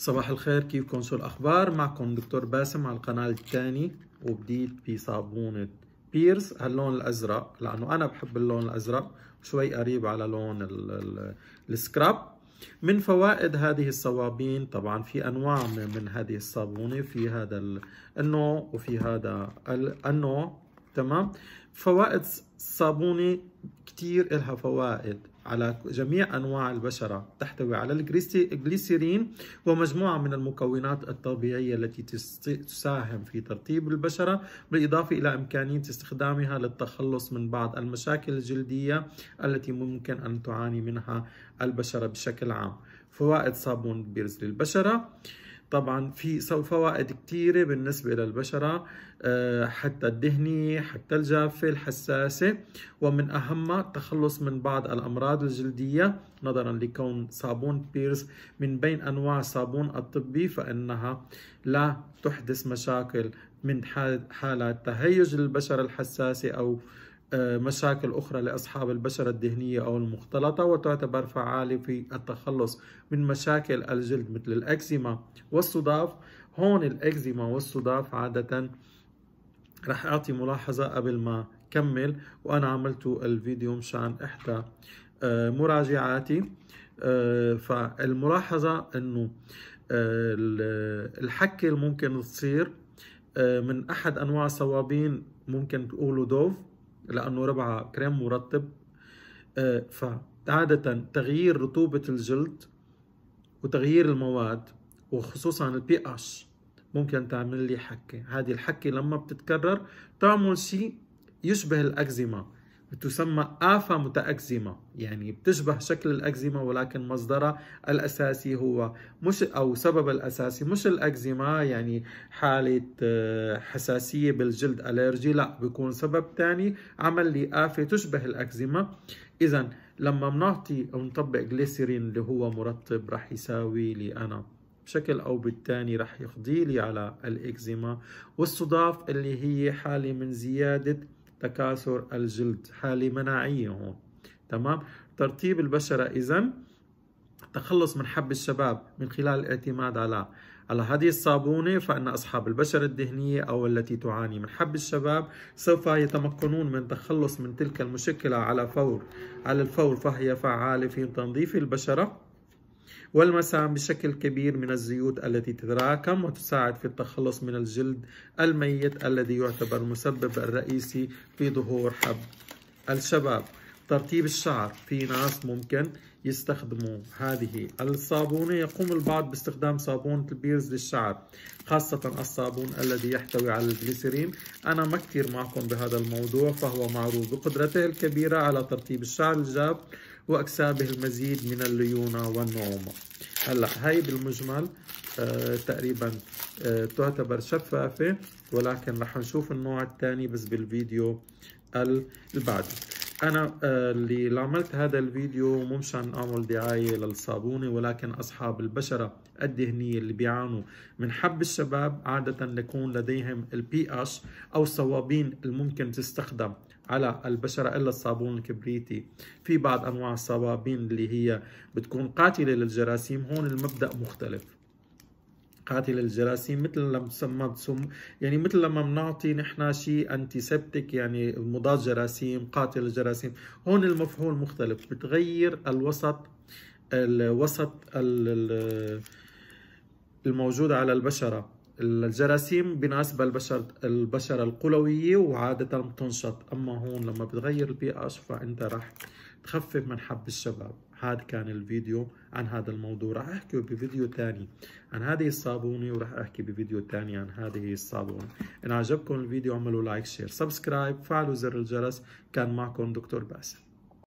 صباح الخير كيفكم شو الاخبار معكم دكتور باسم على القناه الثاني وبديت بصابونه بيرس هاللون الازرق لانه انا بحب اللون الازرق شوي قريب على لون السكراب من فوائد هذه الصوابين طبعا في انواع من هذه الصابونه في هذا النوع وفي هذا النوع تمام فوائد الصابونه كتير إلها فوائد على جميع أنواع البشرة تحتوي على الجليسيرين ومجموعة من المكونات الطبيعية التي تساهم في ترطيب البشرة بالإضافة إلى إمكانية استخدامها للتخلص من بعض المشاكل الجلدية التي ممكن أن تعاني منها البشرة بشكل عام فوائد صابون بيرز للبشرة طبعا في فوائد كثيرة بالنسبة للبشرة آه، حتى الدهنية حتى الجافة الحساسة ومن أهمها التخلص من بعض الأمراض الجلدية نظرا لكون صابون بيرز من بين أنواع صابون الطبي فإنها لا تحدث مشاكل من حالات تهيج البشرة الحساسة أو مشاكل أخرى لأصحاب البشرة الدهنية أو المختلطة وتعتبر فعالة في التخلص من مشاكل الجلد مثل الأكزيما والصداف هون الأكزيما والصداف عادة رح أعطي ملاحظة قبل ما كمل وأنا عملت الفيديو مشان إحدى آه، مراجعاتي آه، فالملاحظة أنه آه، الحكة الممكن ممكن تصير من أحد أنواع صوابين ممكن تقولوا دوف لأنه ربعها كريم مرطب آه، فعادة تغيير رطوبة الجلد وتغيير المواد وخصوصا البي اش ممكن تعمل لي حكة هذه الحكة لما بتتكرر تعمل شيء يشبه الأكزيما بتسمى آفة متأكزيما يعني بتشبه شكل الأكزيما ولكن مصدرها الأساسي هو مش أو سبب الأساسي مش الأكزيما يعني حالة آه، حساسية بالجلد أليرجي لا بيكون سبب ثاني عمل لي آفة تشبه الأكزيما إذا لما بنعطي أو نطبق اللي هو مرطب رح يساوي لي أنا بشكل او بالتاني رح يقضي لي على الاكزيما والصداف اللي هي حاله من زياده تكاثر الجلد حالة مناعية هون تمام ترطيب البشرة إذا التخلص من حب الشباب من خلال الاعتماد على على هذه الصابونة فإن أصحاب البشرة الدهنية أو التي تعاني من حب الشباب سوف يتمكنون من التخلص من تلك المشكلة على فور على الفور فهي فعالة في تنظيف البشرة والمسام بشكل كبير من الزيوت التي تتراكم وتساعد في التخلص من الجلد الميت الذي يعتبر المسبب الرئيسي في ظهور حب الشباب ترطيب الشعر في ناس ممكن يستخدموا هذه الصابونة يقوم البعض باستخدام صابونة البيرز للشعر خاصة الصابون الذي يحتوي على الجليسرين أنا ما كثير معكم بهذا الموضوع فهو معروف بقدرته الكبيرة على ترطيب الشعر الجاف واكسابه المزيد من الليونه والنعومه هلا هاي بالمجمل آه تقريبا آه تعتبر شفافه ولكن رح نشوف النوع الثاني بس بالفيديو اللي بعده انا آه، اللي عملت هذا الفيديو مو مشان اعمل دعايه للصابونه ولكن اصحاب البشره الدهنيه اللي بيعانوا من حب الشباب عاده نكون لديهم البي اش او الصوابين الممكن تستخدم على البشرة إلا الصابون الكبريتي في بعض أنواع الصوابين اللي هي بتكون قاتلة للجراثيم هون المبدأ مختلف قاتل الجراثيم مثل لما بتسم يعني مثل لما بنعطي نحن شيء انتيسبتيك يعني مضاد جراثيم قاتل الجراثيم هون المفعول مختلف بتغير الوسط الوسط الموجود على البشره الجراثيم بالنسبه للبشر البشره القلويه وعاده بتنشط اما هون لما بتغير البيئه اش انت راح تخفف من حب الشباب هذا كان الفيديو عن هذا الموضوع راح احكي بفيديو ثاني عن هذه الصابونه وراح احكي بفيديو ثاني عن هذه الصابونه ان عجبكم الفيديو اعملوا لايك شير سبسكرايب فعلوا زر الجرس كان معكم دكتور باسل